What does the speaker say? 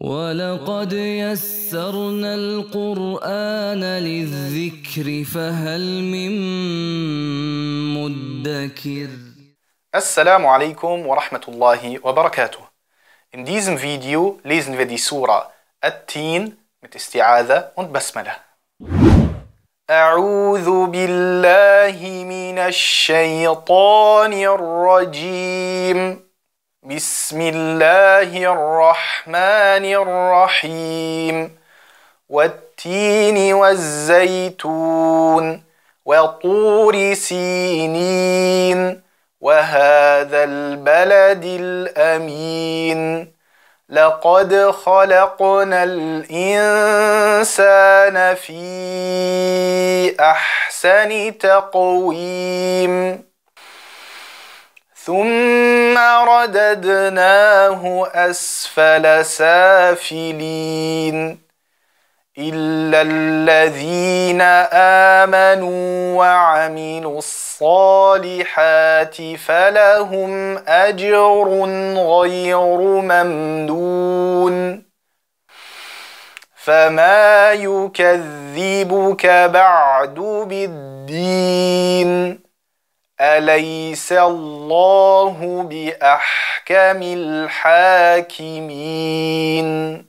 ولقد يسرنا القرآن للذكر فهل من مدكر السلام عليكم ورحمة الله وبركاته In diesem Video lesen wir die Sura At-Tin mit Isti'adha und Basmala. أعوذ بالله من الشيطان الرجيم بسم الله الرحمن الرحيم والتين والزيتون وطور سينين وهذا البلد الامين لقد خلقنا الانسان في احسن تقويم ثم رددناه أسفل سافلين إلا الذين آمنوا وعملوا الصالحات فلهم أجر غير ممنون فما يكذبك بعد بالدين أليس الله بأحكم الحاكمين